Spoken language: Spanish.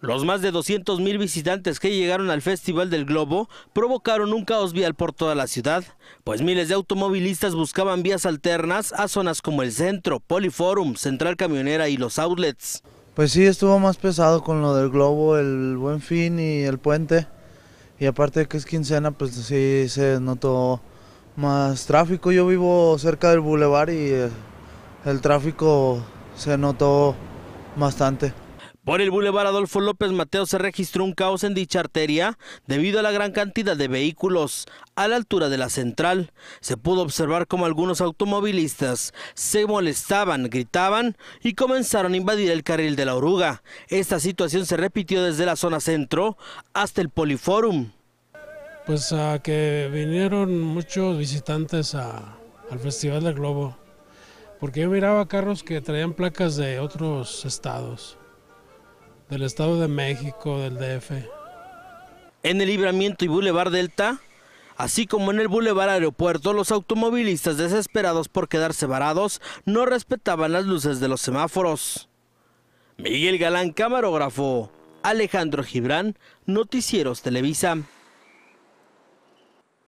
Los más de 200.000 visitantes que llegaron al Festival del Globo provocaron un caos vial por toda la ciudad, pues miles de automovilistas buscaban vías alternas a zonas como el centro, Poliforum, Central Camionera y los outlets. Pues sí, estuvo más pesado con lo del Globo, el Buen Fin y el Puente. Y aparte de que es quincena, pues sí se notó más tráfico. Yo vivo cerca del bulevar y eh, el tráfico se notó bastante. Por el Boulevard Adolfo López Mateo se registró un caos en dicha arteria debido a la gran cantidad de vehículos a la altura de la central. Se pudo observar como algunos automovilistas se molestaban, gritaban y comenzaron a invadir el carril de la oruga. Esta situación se repitió desde la zona centro hasta el Poliforum. Pues a que vinieron muchos visitantes al Festival del Globo, porque yo miraba carros que traían placas de otros estados del Estado de México, del DF. En el libramiento y Boulevard Delta, así como en el Boulevard Aeropuerto, los automovilistas desesperados por quedarse varados no respetaban las luces de los semáforos. Miguel Galán, camarógrafo. Alejandro Gibran, Noticieros Televisa.